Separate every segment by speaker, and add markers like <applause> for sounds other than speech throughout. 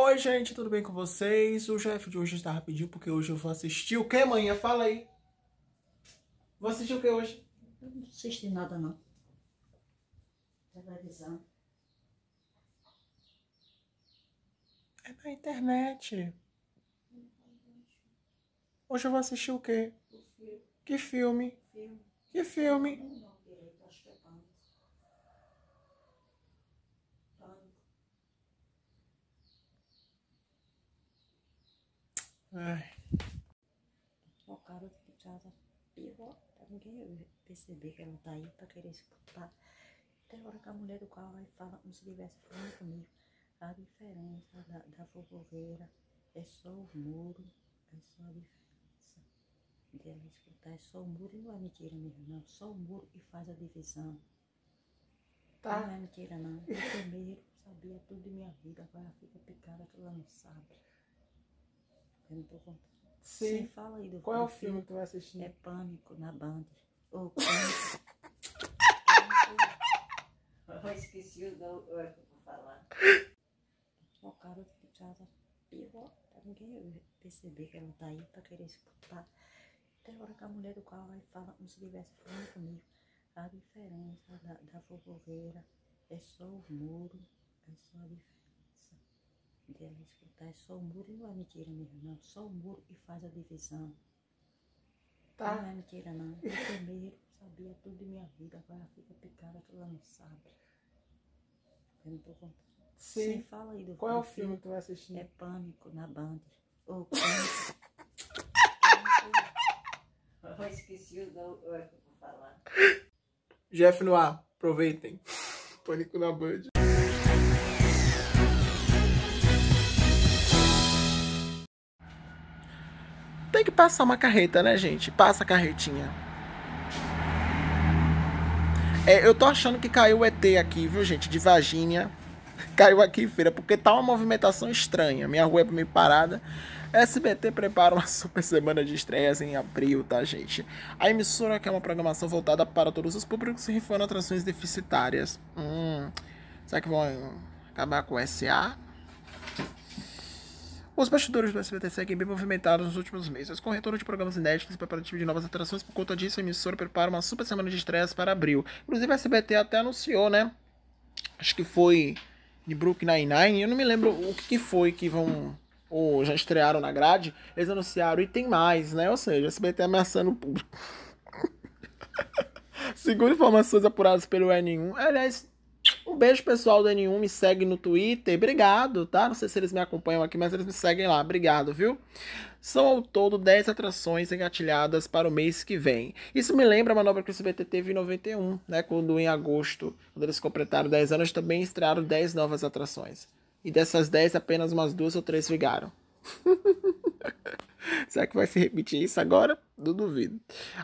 Speaker 1: Oi, gente, tudo bem com vocês? O chefe de hoje está rapidinho porque hoje eu vou assistir o que, manhã? Fala aí. Vou assistir o que hoje? Eu não assisti nada, não. Televisão. É na internet. Hoje eu vou assistir o quê? O filme. Que filme? filme. Que filme? Ai. O cara que tava tipo, tá pior pra ninguém perceber que ela tá aí pra querer escutar. Até hora que a mulher do carro vai falar como se estivesse falando comigo. A diferença da, da fofoqueira é só o muro, é só a diferença ela escutar. É só o muro e não é mentira mesmo, não. Só o muro e faz a divisão. Tá. Não é mentira, não. Eu primeiro sabia tudo de minha vida, agora fica picada que ela não sabe. Eu não tô contando. Sim. Sim fala aí do Qual do é o filme, que tu vai assistir? É Pânico, na Band. Ou <laughs> Pânico. Eu esqueci o nome, eu vou falar. O cara que tava pior, pra ninguém perceber que ela tá aí pra querer escutar. Até agora hora que a mulher do carro vai falar como se estivesse falando comigo. A diferença da, da fofoqueira é só o muro, é só a diferença. Devemos escutar é só o muro e é mentira mesmo, não. Só o muro e faz a divisão. Tá. Não é mentira, não. Eu primeiro sabia tudo de minha vida, agora fica picada que ela não sabe. Eu não tô contando. Sim. fala aí do Qual é o filme que tu vai assistir? É Pânico na Band. Ou <laughs> Pânico. Eu esqueci o nome, eu vou falar. Jeff Noir, aproveitem. <laughs> Pânico na Band. passar uma carreta, né, gente? Passa a carretinha. É, eu tô achando que caiu o ET aqui, viu, gente? De Virgínia. <laughs> Caiu aqui em feira, porque tá uma movimentação estranha. Minha rua é meio parada. SBT prepara uma <laughs> super semana de estreias em abril, tá, gente? A emissora quer uma programação voltada para todos os públicos, rifando atrações deficitárias. Hum, será que vão acabar com o SA? Os bastidores do SBT seguem bem movimentados nos últimos meses, com retorno de programas inéditos e preparativo de novas atrações. Por conta disso, a emissora prepara uma super semana de estreias para abril. Inclusive, o SBT até anunciou, né? Acho que foi de Brook Nine-Nine. Eu não me lembro o que foi que vão ou já estrearam na grade, eles anunciaram e tem mais, né? Ou seja, a SBT ameaçando o público. <laughs> Segundo informações apuradas pelo N1, aliás, beijo, pessoal do N1. Me segue no Twitter. Obrigado, tá? Não sei se eles me acompanham aqui, mas eles me seguem lá. Obrigado, viu? São ao todo 10 atrações engatilhadas para o mês que vem. Isso me lembra a manobra que o CBT teve em 91, né? Quando em agosto, quando eles completaram 10 anos, também estrearam 10 novas atrações. E dessas 10, apenas umas duas ou três ligaram. <laughs> Será que vai se repetir isso agora? Não duvido.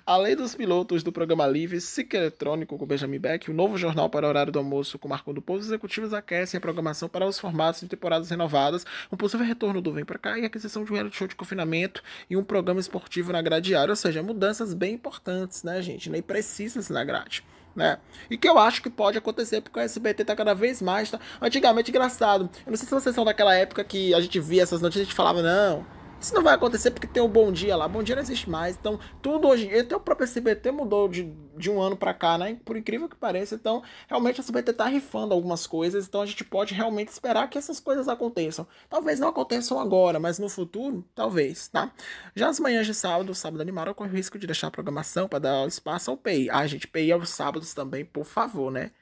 Speaker 1: Além dos pilotos do programa Livre, SIC Eletrônico com Benjamin Beck, o novo jornal para o horário do almoço com Marco do Povo, os executivos aquecem a programação para os formatos de temporadas renovadas, um possível retorno do Vem Pra Cá e aquisição de um reality show de confinamento e um programa esportivo na grade diária. Ou seja, mudanças bem importantes, né, gente? E precisas na grade né? E que eu acho que pode acontecer, porque o SBT tá cada vez mais. Tá? Antigamente, engraçado. Eu não sei se vocês são daquela época que a gente via essas notícias e a gente falava, não. Isso não vai acontecer porque tem o Bom Dia lá. Bom Dia não existe mais. Então, tudo hoje. Até o próprio SBT mudou de, de um ano para cá, né? Por incrível que pareça. Então, realmente a SBT tá rifando algumas coisas. Então, a gente pode realmente esperar que essas coisas aconteçam. Talvez não aconteçam agora, mas no futuro, talvez, tá? Já as manhãs de sábado, sábado animado, ocorre o risco de deixar a programação para dar espaço ao PI. Ah, gente, PI aos sábados também, por favor, né?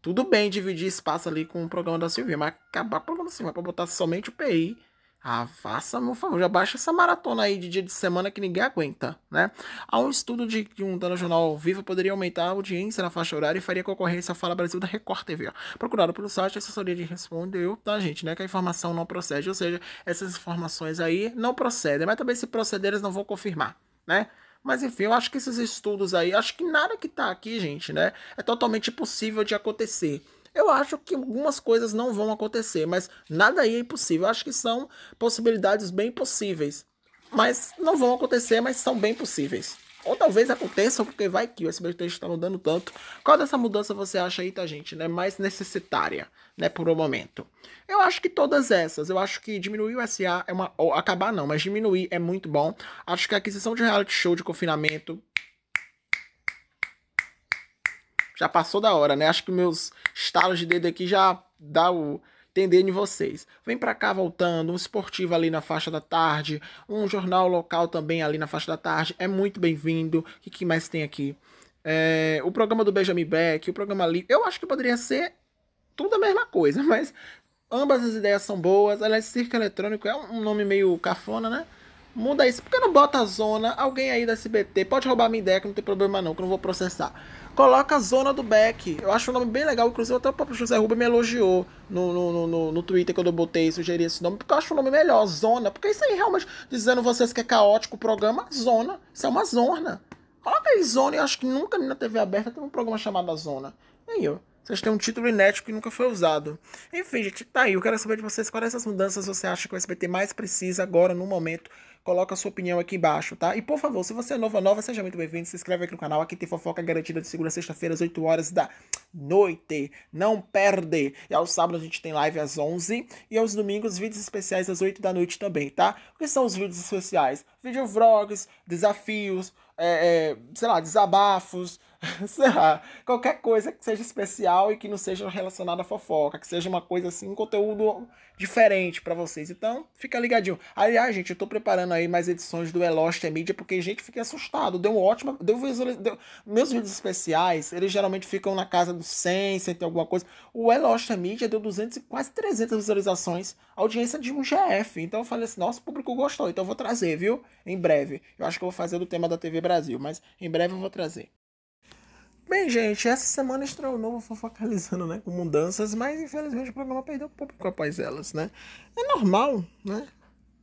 Speaker 1: Tudo bem dividir espaço ali com o programa da Silvia, mas acabar com o programa da Silvia para botar somente o PI ah, faça meu favor, já baixa essa maratona aí de dia de semana que ninguém aguenta, né? Há um estudo de que um telejornal ao vivo poderia aumentar a audiência na faixa horária e faria concorrência à Fala Brasil da Record TV. Ó. Procurado pelo site, a assessoria de respondeu, tá, gente, né? Que a informação não procede, ou seja, essas informações aí não procedem, mas também se procederem, eles não vão confirmar, né? Mas enfim, eu acho que esses estudos aí, acho que nada que tá aqui, gente, né? É totalmente possível de acontecer. Eu acho que algumas coisas não vão acontecer, mas nada aí é impossível. Eu acho que são possibilidades bem possíveis. Mas não vão acontecer, mas são bem possíveis. Ou talvez aconteça, porque vai que o SBT está mudando tanto. Qual dessa mudança você acha aí, tá, gente? Né? Mais necessitária, né? Por um momento. Eu acho que todas essas. Eu acho que diminuir o SA é uma. Ou acabar não, mas diminuir é muito bom. Acho que a aquisição de reality show de confinamento. Já passou da hora, né? Acho que meus estalos de dedo aqui já dá o entender em vocês. Vem para cá voltando, um esportivo ali na faixa da tarde, um jornal local também ali na faixa da tarde, é muito bem-vindo. O que, que, mais tem aqui? É, o programa do Benjamin Beck, o programa ali, eu acho que poderia ser tudo a mesma coisa, <laughs> mas ambas as ideias são boas. Aliás, é circo eletrônico é um nome meio cafona, né? Muda isso, porque não bota a zona? Alguém aí da SBT pode roubar minha ideia que não tem problema não, que eu não vou processar coloca a zona do back. Eu acho o nome bem legal, inclusive até o próprio José Rubem me elogiou no, no, no, no Twitter quando eu botei e sugeri esse nome, porque eu acho o nome melhor, zona. Porque é isso aí realmente, dizendo vocês que é caótico o programa, zona. Isso é uma zona. Coloca aí zona, eu acho que nunca na TV aberta tem um programa chamado Zona. Nem eu. Vocês têm um título inédito que nunca foi usado. Enfim, gente, tá aí. Eu quero saber de vocês quais essas mudanças você acha que o SBT mais precisa agora, no momento. Coloca a sua opinião aqui embaixo, tá? E por favor, se você é novo ou nova, seja muito bem-vindo. Se inscreve aqui no canal. Aqui tem fofoca garantida de segunda a sexta-feira, às 8 horas da noite. Não perde! E aos sábados a gente tem live às 11 e aos domingos vídeos especiais às 8 da noite também, tá? O que são os vídeos especiais? Videovlogs, desafios, é, é, sei lá, desabafos, <laughs> sei lá, qualquer coisa que seja especial e que não seja relacionada à fofoca, que seja uma coisa assim, um conteúdo diferente para vocês. Então, fica ligadinho. Aliás, gente, eu tô preparando aí mais edições do Elost Media porque a gente fica assustado. Deu um ótimo, deu, visualiz... deu meus vídeos especiais, eles geralmente ficam na casa dos 100, 100 tem alguma coisa. O Elost Media deu 200 e quase 300 visualizações, audiência de um GF. Então eu falei assim, nossa, o público gostou, então eu vou trazer, viu? Em breve. Eu acho que eu vou fazer do tema da TV Brasil, mas em breve eu vou trazer. Bem, gente, essa semana estreou o novo Fofocalizando, né? Com mudanças, mas infelizmente o programa perdeu público após elas, né? É normal, né?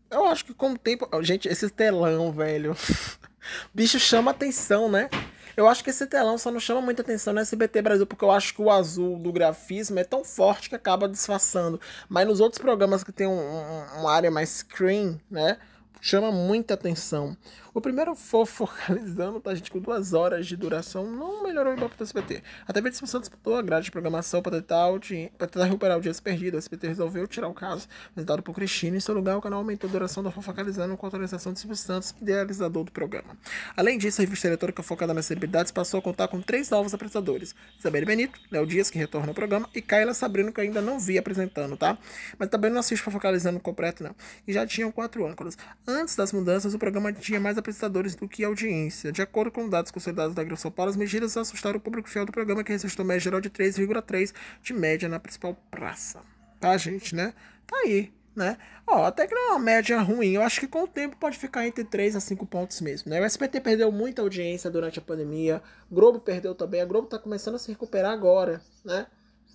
Speaker 1: Eu acho que com o tempo. Gente, esse telão, velho. <laughs> Bicho chama atenção, né? Eu acho que esse telão só não chama muita atenção no SBT Brasil, porque eu acho que o azul do grafismo é tão forte que acaba disfarçando. Mas nos outros programas que tem um, um, uma área mais screen, né? Chama muita atenção. O primeiro for focalizando, <laughs> tá, gente, com duas horas de duração, não melhorou o Ibope do SBT. Até mesmo o Santos botou a grade de programação para tentar, audi... pra tentar recuperar o dia perdido. O SBT resolveu tirar o caso apresentado por Cristina. Em seu lugar, o canal aumentou a duração do fofocalizando com a autorização de Silvio Santos, idealizador do programa. Além disso, a revista eletrônica focada nas celebridades passou a contar com três novos apresentadores: Isabelle Benito, Léo Dias, que retorna ao programa, e Kayla Sabrino, que ainda não vi apresentando, tá? Mas também não assisto fofocalizando completo, não. E já tinham quatro âncoras. Antes das mudanças, o programa tinha mais apresentadores telespectadores do que audiência, de acordo com dados consolidados da Grande Paulo, as medidas assustaram o público fiel do programa, que registrou média geral de 3,3 de média na principal praça. Tá, gente, né? Tá aí, né? Ó, até que não é uma média ruim. Eu acho que com o tempo pode ficar entre 3 a 5 pontos mesmo, né? O SBT perdeu muita audiência durante a pandemia. Globo perdeu também. A Globo tá começando a se recuperar agora, né?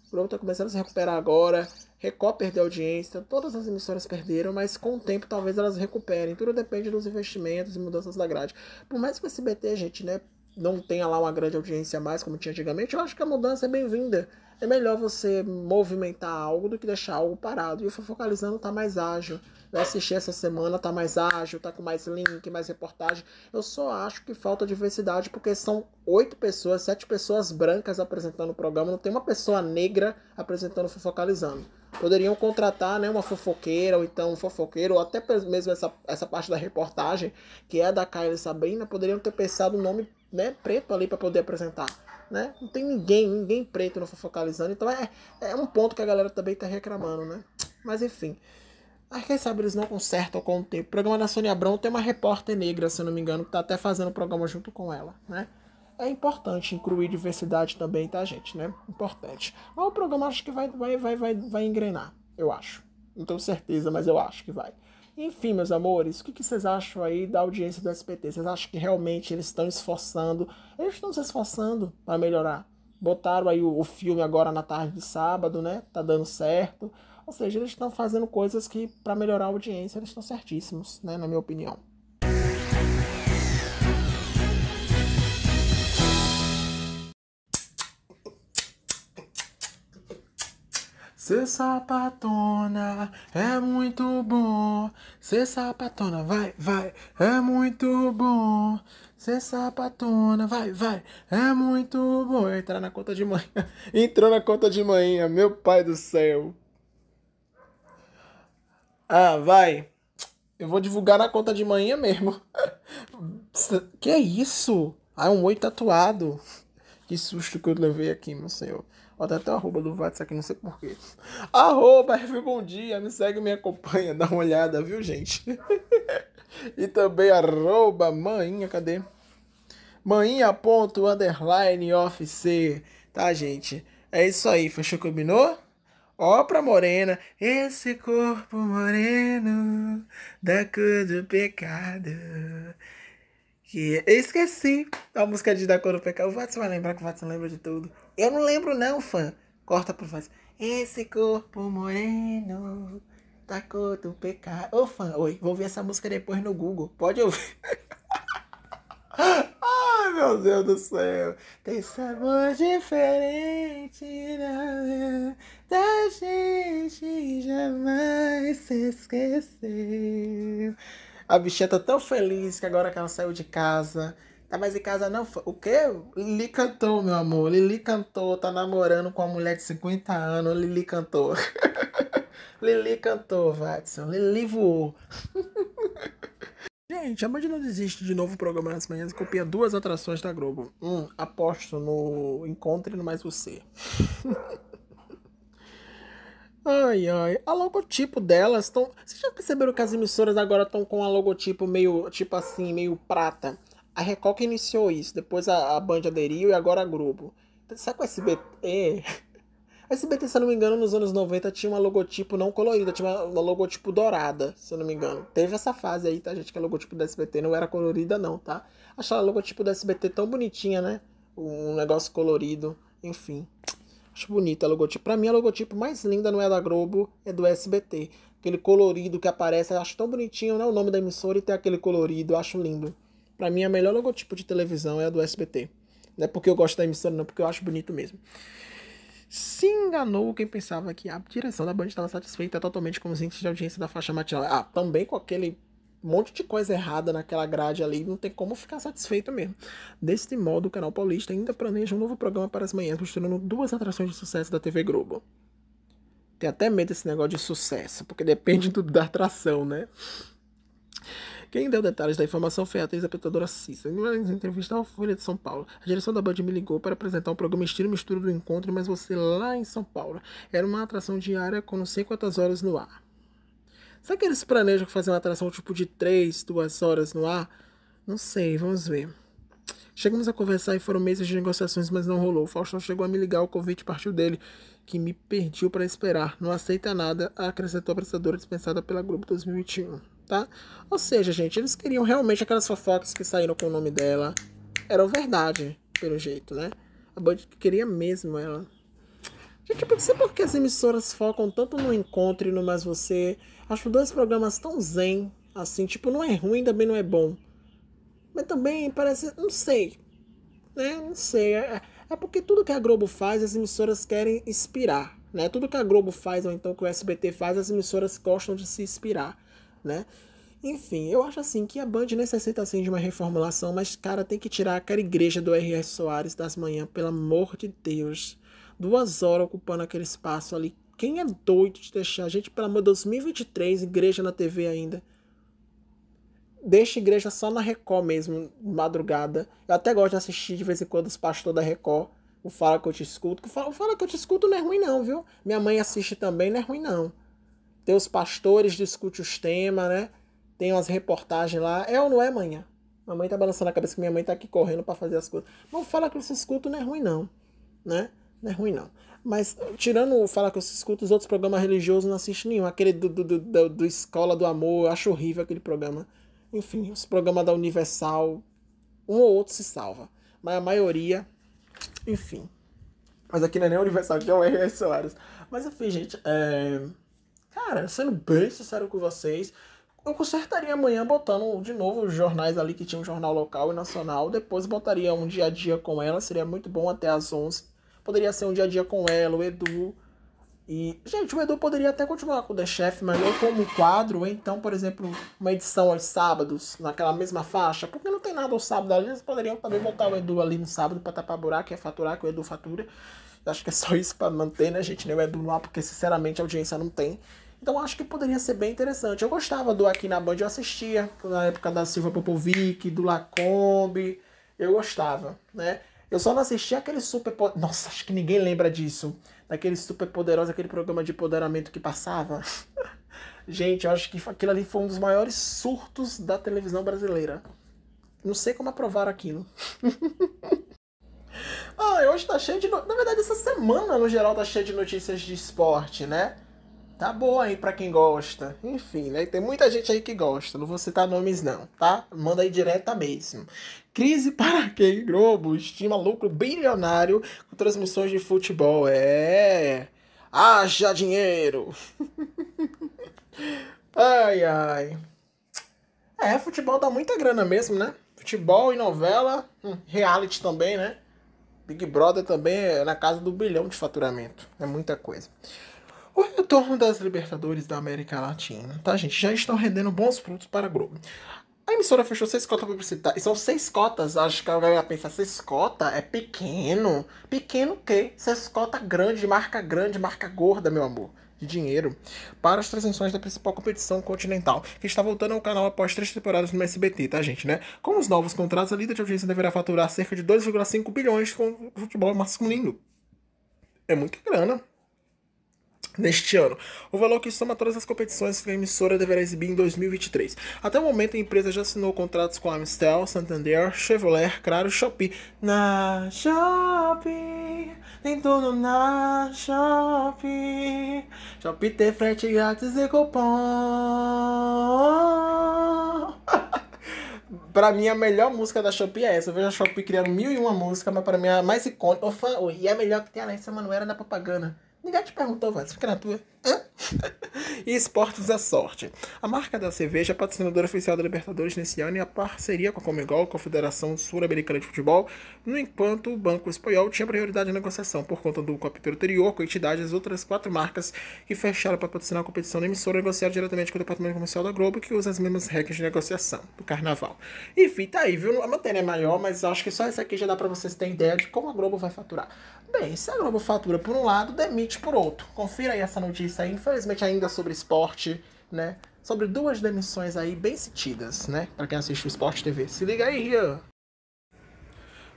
Speaker 1: A Globo tá começando a se recuperar agora. Record perdeu audiência, todas as emissoras perderam, mas com o tempo talvez elas recuperem. Tudo depende dos investimentos e mudanças da grade. Por mais que o SBT, gente, né, não tenha lá uma grande audiência mais como tinha antigamente, eu acho que a mudança é bem-vinda. É melhor você movimentar algo do que deixar algo parado. E o Fofocalizando tá mais ágil. Eu assisti essa semana, tá mais ágil, tá com mais link, mais reportagem. Eu só acho que falta diversidade, porque são oito pessoas, sete pessoas brancas apresentando o programa, não tem uma pessoa negra apresentando o Fofocalizando poderiam contratar né, uma fofoqueira, ou então um fofoqueiro, ou até mesmo essa, essa parte da reportagem, que é da Kylie Sabrina, poderiam ter pensado um nome né, preto ali para poder apresentar. Né? Não tem ninguém, ninguém preto no Fofocalizando, então é, é um ponto que a galera também está reclamando, né? Mas enfim. Aí quem sabe eles não consertam com o tempo. O programa da Sônia Abrão tem uma repórter negra, se eu não me engano, que está até fazendo o programa junto com ela, né? É importante incluir diversidade também, tá, gente? Né? Importante. Mas o programa acho que vai, vai, vai, vai, vai engrenar, eu acho. Não tenho certeza, mas eu acho que vai. Enfim, meus amores, o que, vocês acham aí da audiência do SPT? Vocês acham que realmente eles estão esforçando? Eles estão se esforçando para melhorar. Botaram aí o, o filme agora na tarde de sábado, né? Tá dando certo. Ou seja, eles estão fazendo coisas que, para melhorar a audiência, eles estão certíssimos, né? Na minha opinião. Ser sapatona é muito bom. Ser sapatona, vai, vai, é muito bom. Ser sapatona, vai, vai, é muito bom. Entrar na conta de manhã. <laughs> Entrou na conta de manhã, meu pai do céu. Ah, vai. Eu vou divulgar na conta de manhã mesmo. <laughs> que é isso? Ah, é um oi tatuado. Que susto que eu levei aqui, meu senhor. Ó, tá até o arroba do Vats aqui, não sei porquê. Arroba, F, bom dia, me segue, me acompanha, dá uma olhada, viu, gente? <laughs> e também arroba, maninha, cadê? Maninha ponto, underline, C tá, gente? É isso aí, fechou, combinou? Ó pra morena, esse corpo moreno da cor do pecado. Que esqueci a música de Da Cor do Pecado. O Vats vai lembrar que o Vats lembra de tudo. Eu não lembro não, fã. Corta pro fã. Esse corpo moreno da tá cor do pecado. Ô, fã, oi, vou ouvir essa música depois no Google. Pode ouvir. <laughs> Ai, meu Deus do céu. Tem sabor diferente da gente jamais se esqueceu. A bichinha tá tão feliz que agora que ela saiu de casa Tá mais em casa não? O quê? Lili cantou, meu amor. Lili cantou. Tá namorando com uma mulher de 50 anos. Lili cantou. <laughs> Lili cantou, Watson. Lili voou. Gente, a mãe não desiste de novo programa nas manhãs e copia duas atrações da Globo. Um, aposto no Encontre no Mais Você. <laughs> ai, ai. A logotipo delas estão. Vocês já perceberam que as emissoras agora estão com a logotipo meio, tipo assim, meio prata? a Record que iniciou isso, depois a, a Band aderiu e agora a Globo. Sabe o SBT? É? A <laughs> SBT, se eu não me engano, nos anos 90 tinha uma logotipo não colorida, tinha uma, uma logotipo dourada, se eu não me engano. Teve essa fase aí, tá, gente? Que a logotipo da SBT não era colorida, não, tá? Achava a logotipo da SBT tão bonitinha, né? Um negócio colorido, enfim. Acho bonita a logotipo. Pra mim, a logotipo mais linda não é da Globo, é do SBT. Aquele colorido que aparece, acho tão bonitinho, né? O nome da emissora e tem aquele colorido, acho lindo para mim, a melhor logotipo de televisão é a do SBT. Não é porque eu gosto da emissora, não, porque eu acho bonito mesmo. Se enganou quem pensava que a direção da Band estava satisfeita totalmente com os índices de audiência da faixa matinal. Ah, também com aquele monte de coisa errada naquela grade ali, não tem como ficar satisfeito mesmo. Deste modo, o canal paulista ainda planeja um novo programa para as manhãs, mostrando duas atrações de sucesso da TV Globo. Tem até medo desse negócio de sucesso, porque depende do, da atração, né? Quem deu detalhes da informação foi a atriz apresentadora Cissa Em uma entrevista ao Folha de São Paulo, a direção da Band me ligou para apresentar um programa estilo mistura do encontro, mas você lá em São Paulo. Era uma atração diária com não sei quantas horas no ar. Será que eles planejam fazer uma atração tipo de 3, 2 horas no ar? Não sei, vamos ver. Chegamos a conversar e foram meses de negociações, mas não rolou. O Faustão chegou a me ligar, o convite partiu dele, que me pediu para esperar. Não aceita nada, acrescentou a apresentadora dispensada pela Globo 2021 tá? Ou seja, gente, eles queriam realmente aquelas fofocas que saíram com o nome dela. Eram verdade, pelo jeito, né? A Band queria mesmo ela. Gente, eu pensei por que as emissoras focam tanto no encontro e no mais você. Acho dois programas tão zen, assim, tipo, não é ruim, também não é bom. Mas também parece, não sei, né? Não sei. É, é, é porque tudo que a Globo faz, as emissoras querem inspirar, né? Tudo que a Globo faz, ou então que o SBT faz, as emissoras gostam de se inspirar né? Enfim, eu acho assim que a Band necessita assim de uma reformulação, mas cara, tem que tirar aquela igreja do R.S. Soares das manhãs, pelo amor de Deus. Duas horas ocupando aquele espaço ali. Quem é doido de deixar a gente, pelo amor de 2023, igreja na TV ainda? Deixa igreja só na Record mesmo, madrugada. Eu até gosto de assistir de vez em quando os pastores da Record. O Fala Que Eu Te Escuto. o Fala Que Eu Te Escuto não é ruim não, viu? Minha mãe assiste também, não é ruim não tem os pastores discute os temas, né? Tem umas reportagens lá. É ou não é, minha Mamãe tá balançando a cabeça que minha mãe tá aqui correndo para fazer as coisas. Não fala que esses cultos não é ruim, não. Né? Não é ruim, não. Mas, tirando o Fala que eu escuto, os outros programas religiosos não assisto nenhum. Aquele do, do, do, do Escola do Amor, eu acho horrível aquele programa. Enfim, os programas da Universal, um ou outro se salva. Mas a maioria, enfim. Mas aqui não é nem Universal, aqui é o R.S. Soares. Mas enfim, gente, é... Cara, sendo bem sincero com vocês, eu consertaria amanhã botando de novo os jornais ali que tinha um jornal local e nacional. Depois botaria um dia a dia com ela, seria muito bom até às 11. Poderia ser um dia a dia com ela, o Edu. E, gente, o Edu poderia até continuar com o The Chef, mas não como quadro, ou então, por exemplo, uma edição aos sábados, naquela mesma faixa, porque não tem nada ao sábado ali. Eles poderiam também botar o Edu ali no sábado para tapar buraco, e é faturar, que o Edu fatura. Acho que é só isso para manter, né, gente? Nem o Edu lá, porque sinceramente a audiência não tem. Então acho que poderia ser bem interessante. Eu gostava do Aqui na Band, eu assistia na época da Silva Popovic, do Lacombe. Eu gostava, né? Eu só não assistia aquele super. Poder... Nossa, acho que ninguém lembra disso. Daquele super poderoso, aquele programa de empoderamento que passava. <laughs> Gente, eu acho que aquilo ali foi um dos maiores surtos da televisão brasileira. Não sei como aprovaram aquilo. <laughs> ah, hoje tá cheio de. No... Na verdade, essa semana, no geral, tá cheio de notícias de esporte, né? Tá boa aí para quem gosta. Enfim, né? Tem muita gente aí que gosta. Não vou citar nomes, não, tá? Manda aí direta mesmo. Crise <laughs> para quem? Globo estima lucro bilionário com transmissões de futebol. É. Haja dinheiro! <laughs> ai, ai. É, futebol dá muita grana mesmo, né? Futebol e novela, hum, reality também, né? Big Brother também é na casa do bilhão de faturamento. É muita coisa. O retorno das Libertadores da América Latina, tá, gente? Já estão rendendo bons frutos para a Globo. A emissora fechou seis cotas publicitárias. São seis cotas. Acho que a vai pensar, seis cotas é pequeno. Pequeno o quê? Seis cotas grande, marca grande, marca gorda, meu amor. De dinheiro. Para as transmissões da principal competição continental, que está voltando ao canal após três temporadas no SBT, tá, gente, né? Com os novos contratos, a líder de audiência deverá faturar cerca de 2,5 bilhões com o futebol masculino. É muita grana neste ano. O valor que soma todas as competições que a emissora deverá exibir em 2023. Até o momento, a empresa já assinou contratos com a Amstel, Santander, Chevrolet, Claro e Shopee. Na Shopee, tem tudo na Shopee. Shopee tem frete grátis e cupom. <laughs> pra mim, a melhor música da Shopee é essa. Eu vejo a Shopee criando mil e uma música, mas pra mim é a mais icônica. Fã, e a é melhor que tem a Alessia Manuela na propaganda. Ninguém te perguntou, vai, fica na tua. Hã? <laughs> e Esportes da Sorte. A marca da cerveja é patrocinadora oficial da Libertadores nesse ano e a parceria com a Comigol, Confederação Sul-Americana de Futebol, no enquanto o Banco Espanhol tinha prioridade na negociação por conta do cupê anterior com a entidade e as outras quatro marcas que fecharam para patrocinar a competição da emissora negociaram diretamente com o Departamento Comercial da Globo, que usa as mesmas regras de negociação do Carnaval. Enfim, tá aí, viu? A matéria é maior, mas acho que só essa aqui já dá para vocês terem ideia de como a Globo vai faturar. Bem, se a Globo fatura por um lado, demite por outro. Confira aí essa notícia aí, infelizmente ainda sobre esporte, né? Sobre duas demissões aí bem sentidas, né? Pra quem assiste o Esporte TV. Se liga aí, Rian.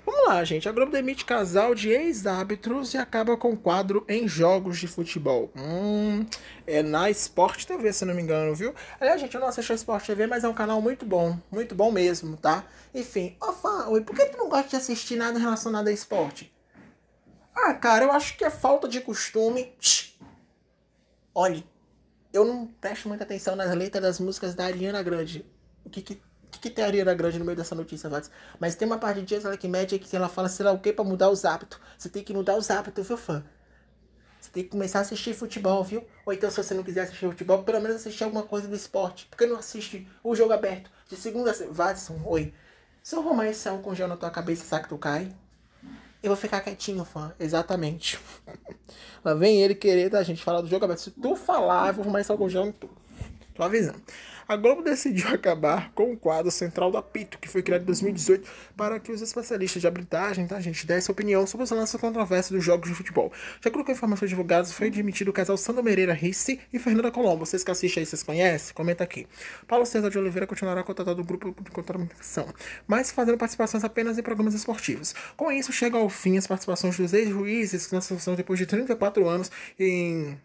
Speaker 1: Vamos lá, gente. A Globo demite casal de ex-árbitros e acaba com quadro em jogos de futebol. Hum, é na Sport TV, se não me engano, viu? Aliás, gente, eu não assisto a Sport TV, mas é um canal muito bom. Muito bom mesmo, tá? Enfim, ô fã, por que tu não gosta de assistir nada relacionado a esporte? Ah, cara, eu acho que é falta de costume. Olhe, eu não presto muita atenção nas letras das músicas da Ariana Grande. O que que, que, que tem a Ariana Grande no meio dessa notícia, Vax? Mas tem uma parte de dias ela que mede que ela fala, sei lá o que, pra mudar os hábitos. Você tem que mudar os hábitos, viu, fã? Você tem que começar a assistir futebol, viu? Ou então, se você não quiser assistir futebol, pelo menos assistir alguma coisa do esporte. Porque não assiste o jogo aberto. De segunda a... Watson, oi. Seu é com gel na tua cabeça, saca tu cai? Eu vou ficar quietinho, fã. Exatamente. <laughs> Lá vem ele querer da gente falar do jogo aberto. Se tu falar, eu vou arrumar esse algodão em Tô avisando. A Globo decidiu <laughs> acabar com o quadro central do apito, que foi criado em 2018 para que os especialistas de habilitagem, tá, gente, dessem opinião sobre os lances controversos dos jogos de futebol. Já colocou informações divulgadas, foi admitido o casal Sandro Mereira Risse e Fernanda Colombo. Vocês que assistem aí, vocês conhecem? Comenta aqui. Paulo César de Oliveira continuará contratado do grupo de contratação, mas fazendo participações apenas em programas esportivos. Com isso, chega ao fim as participações dos ex-juízes na situação depois de 34 anos em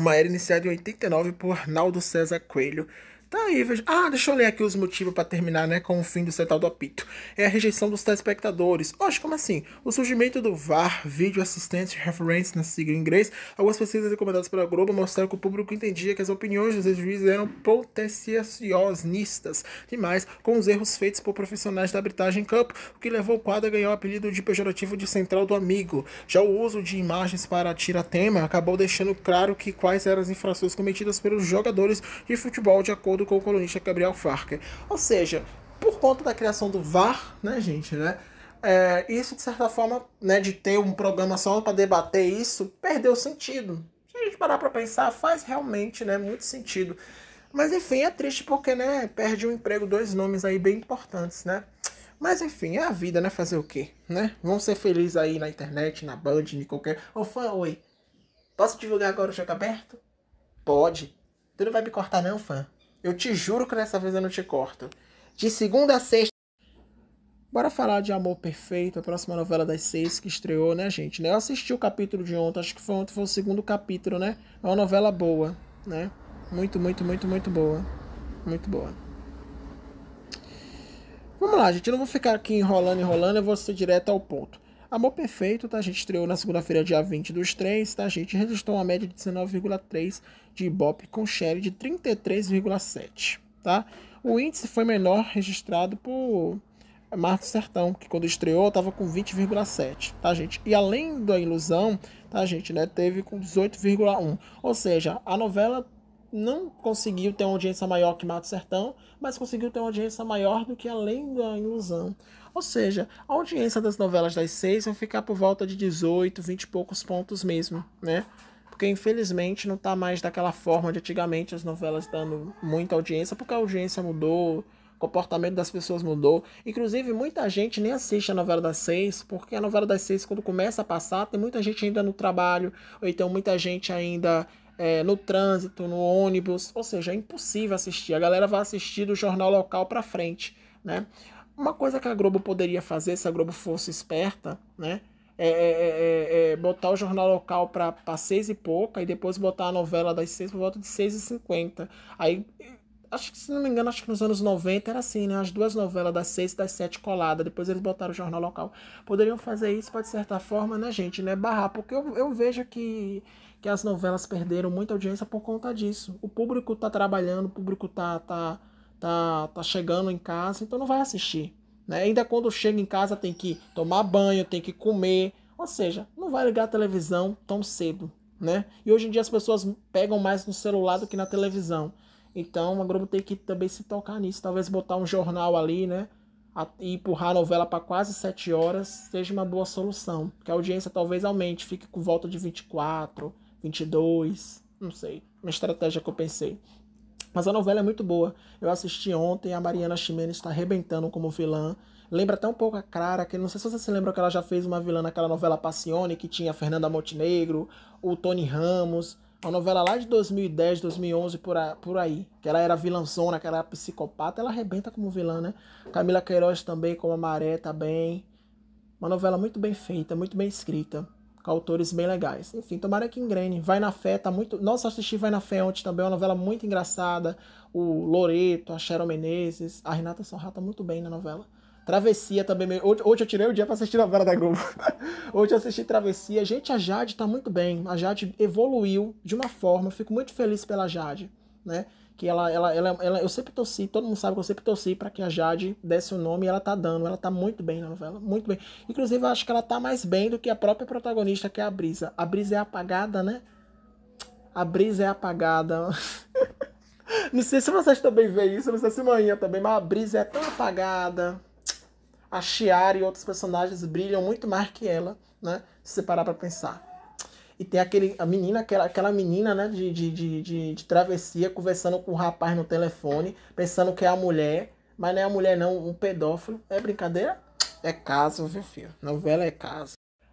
Speaker 1: uma era iniciada em 89 por Naldo César Coelho, Tá aí, veja. Ah, deixa eu ler aqui os motivos para terminar, né, com o fim do setal do apito. É a rejeição dos telespectadores. Oxe, como assim? O surgimento do VAR, Video Assistant Reference, na sigla em inglês, algumas pesquisas recomendadas pela Globo mostraram que o público entendia que as opiniões dos juízes eram potenciacionistas demais com os erros feitos por profissionais da arbitragem em campo, o que levou o quadro a ganhar o apelido de pejorativo de Central do Amigo. Já o uso de imagens para tirar tema acabou deixando claro que quais eram as infrações cometidas pelos jogadores de futebol de acordo acordo com o colunista Gabriel Farker. Ou seja, por conta da criação do VAR, né, gente, né? É, isso, de certa forma, né, de ter um programa só para debater isso, perdeu sentido. Se a gente parar para pensar, faz realmente né, muito sentido. Mas enfim, é triste porque, né, perde um emprego, dois nomes aí bem importantes, né? Mas enfim, é a vida, né? Fazer o quê, né? Vão ser felizes aí na internet, na Band, em qualquer... Ô fã, oi, posso divulgar agora o jogo aberto? Pode. Tu não vai me cortar não, fã? Eu te juro que dessa vez eu não te corto. De segunda a sexta. Bora falar de Amor Perfeito, a próxima novela das seis que estreou, né, gente? Eu assisti o capítulo de ontem, acho que foi ontem, foi o segundo capítulo, né? É uma novela boa, né? Muito, muito, muito, muito boa. Muito boa. Vamos lá, gente. Eu não vou ficar aqui enrolando, enrolando, eu vou ser direto ao ponto. Amor Perfeito, tá? A gente estreou na segunda-feira, dia 20 dos 3, tá? A gente registrou uma média de 19,3 de Ibope com share de 33,7, tá? O índice foi menor registrado por Marcos Sertão, que quando estreou estava com 20,7, tá, gente? E além da ilusão, tá, gente, né, teve com 18,1. Ou seja, a novela não conseguiu ter uma audiência maior que Mato Sertão, mas conseguiu ter uma audiência maior do que Além da Ilusão. Ou seja, a audiência das novelas das seis vai ficar por volta de 18, 20 e poucos pontos mesmo, né? Porque infelizmente não está mais daquela forma de antigamente as novelas dando muita audiência, porque a audiência mudou, o comportamento das pessoas mudou. Inclusive, muita gente nem assiste a novela das seis, porque a novela das seis, quando começa a passar, tem muita gente ainda no trabalho, ou então muita gente ainda é, no trânsito, no ônibus, ou seja, é impossível assistir. A galera vai assistir do jornal local para frente, né? Uma coisa que a Globo poderia fazer, se a Globo fosse esperta, né? É, é, é, é, é botar o jornal local para seis e pouca e depois botar a novela das seis por volta de seis e cinquenta. Aí, acho que se não me engano, acho que nos anos 90 era assim, né? As duas novelas das seis e das sete coladas, depois eles botaram o jornal local. Poderiam fazer isso para, de certa forma, né, gente, né? Barrar, porque eu, eu vejo que, que as novelas perderam muita audiência por conta disso. O público tá trabalhando, o público tá. tá tá, tá chegando em casa, então não vai assistir. Né? Ainda quando chega em casa tem que tomar banho, tem que comer, ou seja, não vai ligar a televisão tão cedo. Né? E hoje em dia as pessoas pegam mais no celular do que na televisão. Então a Globo tem que também se tocar nisso. Talvez botar um jornal ali, né? E empurrar a novela para quase 7 horas seja uma boa solução. Que a audiência talvez aumente, fique com volta de 24, 22, não sei. Uma estratégia que eu pensei. Mas a novela é muito boa. Eu assisti ontem, a Mariana Ximenez está arrebentando como vilã. Lembra até um pouco a Clara, que não sei se você se lembra que ela já fez uma vilã naquela novela Passione, que tinha a Fernanda Montenegro, o Tony Ramos. Uma novela lá de 2010, 2011, por, a, por aí. Que ela era vilãzona, que ela era psicopata. Ela arrebenta como vilã, né? Camila Queiroz também, como a Maré, tá bem. Uma novela muito bem feita, muito bem escrita. Com autores bem legais. Enfim, tomara que engrene. Vai na Fé, tá muito. Nossa, assisti Vai na Fé ontem também, é uma novela muito engraçada. O Loreto, a Cheryl Menezes, a Renata Sorra tá muito bem na novela. Travessia também. Meio... Hoje, eu tirei o dia pra assistir novela da Globo. Hoje <laughs> eu assisti Travessia. Gente, a Jade tá muito bem. A Jade evoluiu de uma forma. Fico muito feliz pela Jade, né? que ela, ela, ela, ela, eu sempre torci, todo mundo sabe que eu sempre torci para que a Jade desse o nome e ela tá dando, ela tá muito bem na novela, muito bem. Inclusive, eu acho que ela tá mais bem do que a própria protagonista, que é a Brisa. A Brisa é apagada, né? A Brisa é apagada. <laughs> não sei se vocês também veem isso, não sei se manhã também, mas a Brisa é tão apagada. A Chiara e outros personagens brilham muito mais que ela, né? Se você parar pra pensar. E tem aquele, a menina, aquela, aquela menina, né, de, de, de, de, de travessia, conversando com o rapaz no telefone, pensando que é a mulher, mas não é a mulher não, um pedófilo. É brincadeira? É caso, viu, filho? Novela é caso.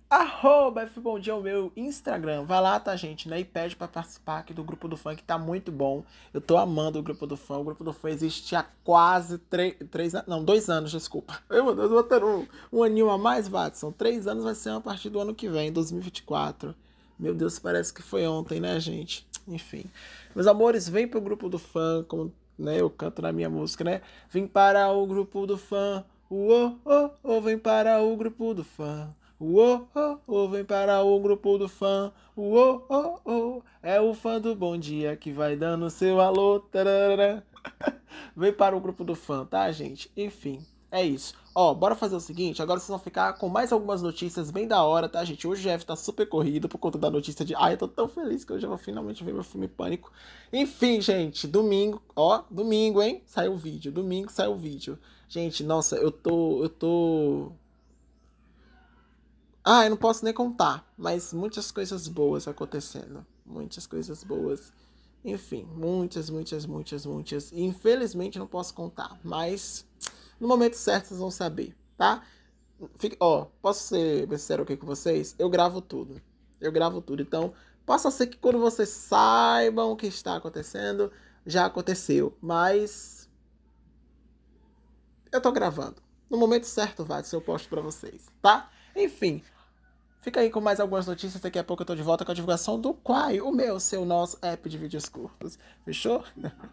Speaker 1: Arroba F Bom Dia, o meu Instagram. Vai lá, tá, gente, né? E pede pra participar aqui do Grupo do Fã, que tá muito bom. Eu tô amando o Grupo do Fã. O Grupo do Fã existe há quase três, três anos. Não, dois anos, desculpa. Eu, <laughs> meu Deus, vou ter um, um aninho a mais, Watson. Três anos vai ser a partir do ano que vem, 2024. Meu Deus, parece que foi ontem, né, gente? Enfim. Meus amores, vem pro grupo do fã, como né, eu canto na minha música, né? Vem para o grupo do fã. Uou, oh, oh, vem para o grupo do fã. Uou, oh, oh, vem para o grupo do fã. Uou, oh, oh, é o fã do Bom Dia que vai dando seu alô. Tararara. <laughs> Vem para o grupo do fã, tá, gente? Enfim, é isso. Ó, bora fazer o seguinte, agora vocês vão ficar com mais algumas notícias bem da hora, tá, gente? Hoje o Jeff tá super corrido por conta da notícia de... Ai, eu tô tão feliz que eu já vou finalmente ver meu filme Pânico. Enfim, gente, domingo, ó, domingo, hein? Saiu o vídeo, domingo saiu o vídeo. Gente, nossa, eu tô... eu tô... Ah, eu não posso nem contar, mas muitas coisas boas acontecendo. Muitas coisas boas. Enfim, muitas, muitas, muitas, muitas. Infelizmente não posso contar, mas no momento certo vocês vão saber, tá? ó, posso ser sincero aqui com vocês? Eu gravo tudo. Eu gravo tudo. Então, possa ser que quando vocês saibam o que está acontecendo, já aconteceu. Mas. Eu tô gravando. No momento certo, se eu posto para vocês, tá? Enfim. Fica aí com mais algumas notícias. Daqui a pouco eu tô de volta com a divulgação do Quai, o meu, seu, nosso app de vídeos curtos. Fechou? <laughs>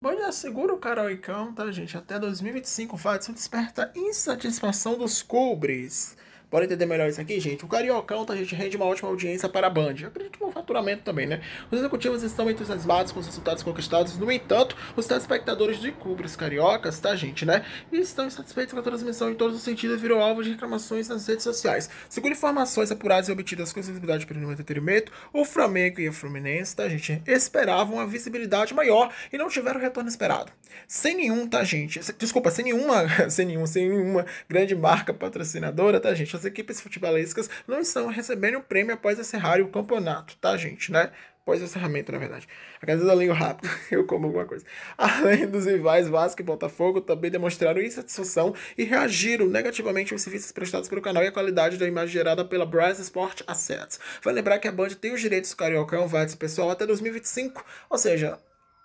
Speaker 1: Bom dia, segura o Carauicão, tá, gente? Até 2025, Watson desperta insatisfação dos cobres. Bora entender melhor isso aqui, gente? O Cariocão a tá, gente, rende uma ótima audiência para a Band. Eu acredito no é faturamento também, né? Os executivos estão entusiasmados com os resultados conquistados. No entanto, os telespectadores de cubres cariocas, tá, gente, né? E estão insatisfeitos com a transmissão em todos os sentidos e virou alvo de reclamações nas redes sociais. Segundo informações apuradas e obtidas com sensibilidade para o entretenimento, o Flamengo e o Fluminense, tá, gente, esperavam uma visibilidade maior e não tiveram o retorno esperado. Sem nenhum, tá, gente? Desculpa, sem nenhuma, <laughs> sem nenhum, sem nenhuma grande marca patrocinadora, tá, gente? as equipes futebolísticas não estão recebendo o prêmio após encerrar o campeonato, tá, gente, né? Após o encerramento, na verdade. vezes a linha rápido, <laughs> eu como alguma coisa. Além dos rivais Vasco e Botafogo, também demonstraram insatisfação e reagiram negativamente aos serviços prestados pelo canal e à qualidade da imagem gerada pela Brass Sport Assets. Vai lembrar que a Band tem os direitos do Cariocão, é vai pessoal até 2025, ou seja,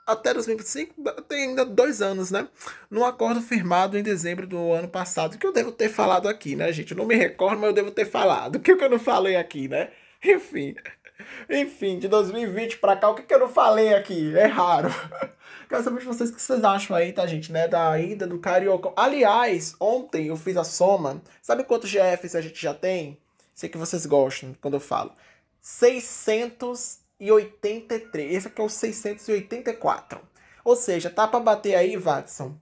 Speaker 1: até 2025, tem ainda dois anos, né? Num acordo firmado em dezembro do ano passado, que eu devo ter falado aqui, né, gente? Eu não me recordo, mas eu devo ter falado. <laughs> O que, que eu não falei aqui, né? Enfim. Enfim, de 2020 para cá, o que, que eu não falei aqui? É raro. <laughs> Quero saber de vocês o que vocês acham aí, tá, gente, né? Da ida do Carioca. Aliás, ontem eu fiz a soma. Sabe quantos GFs a gente já tem? Sei que vocês gostam quando eu falo. 600 683. Esse aqui é o 684. Ou seja, tá para bater aí, Watson.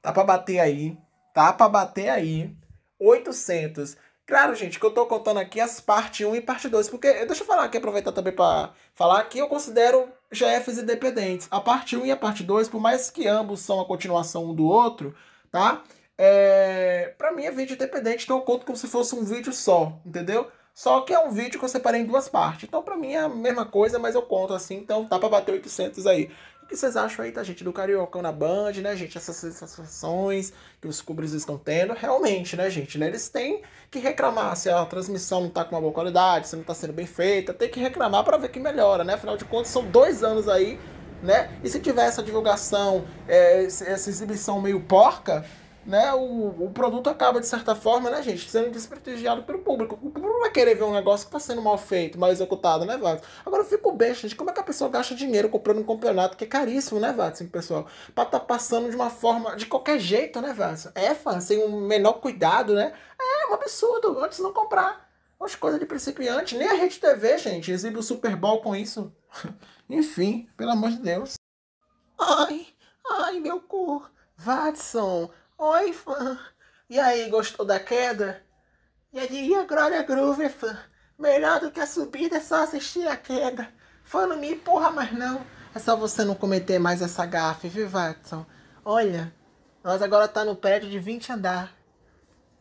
Speaker 1: Tá para bater aí. Tá para bater aí. 800. Claro, gente, que eu tô contando aqui as parte 1 e parte 2, porque deixa eu falar aqui, aproveitar também para falar que eu considero GFs independentes. A parte 1 e a parte 2, por mais que ambos são a continuação um do outro, tá? É, para mim é vídeo independente, então eu conto como se fosse um vídeo só, entendeu? Só que é um vídeo que eu separei em duas partes. Então, pra mim é a mesma coisa, mas eu conto assim. Então, dá pra bater 800 aí. O que vocês acham aí, tá, gente? Do Cariocão na Band, né, gente? Essas sensações que os cubres estão tendo. Realmente, né, gente? Né? Eles têm que reclamar se a transmissão não tá com uma boa qualidade, se não tá sendo bem feita. Tem que reclamar para ver que melhora, né? Afinal de contas, são dois anos aí, né? E se tiver essa divulgação, é, essa exibição meio porca né, o, o produto acaba, de certa forma, né, gente, sendo desprestigiado pelo público. O público não vai querer ver um negócio que está sendo mal feito, mal executado, né, Vatos? Agora eu fico besta, gente, como é que a pessoa gasta dinheiro comprando um campeonato que é caríssimo, né, Vatos, assim, pessoal? Pra estar tá passando de uma forma, de qualquer jeito, né, Vatos? É, fã, sem o menor cuidado, né? É um absurdo, antes não comprar. as coisas de principiante, nem a Rede TV, gente, exibe o Super Bowl com isso. <laughs> Enfim, pelo amor de Deus. Ai, ai, meu cu. Watson, Oi, fã. E aí, gostou da queda? E aí a Glória Groove, fã. Melhor do que a subida é só assistir a queda. Fã, não me empurra mais não. É só você não cometer mais essa gafe, viu, Watson? Olha, nós agora tá no prédio de 20 andar.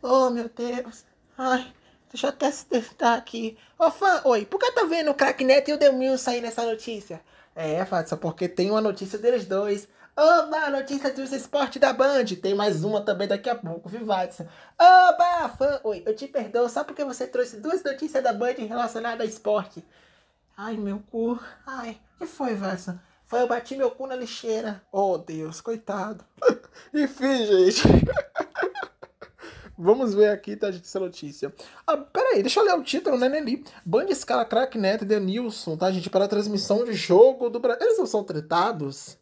Speaker 1: Oh, meu Deus. Ai, deixa eu até se testar aqui. Ô, oh, fã, oi, por que tá vendo o Cracknet e o Demil sair nessa notícia? É, Watson, porque tem uma notícia deles dois. Oba, notícia do esporte da Band. Tem mais uma também daqui a pouco, viu, Watson? Oba, fã. Oi, eu te perdoo só porque você trouxe duas notícias da Band relacionadas a esporte. Ai, meu cu. Ai, que foi, Watson? Foi eu bati meu cu na lixeira. Oh, Deus, coitado. <laughs> Enfim, gente. <laughs> Vamos ver aqui, tá, gente, essa notícia. Ah, peraí, deixa eu ler o título, né, Nelly? Band escala crack Neto e Nilson, tá, gente, para a transmissão de jogo do Brasil. Eles não são tretados?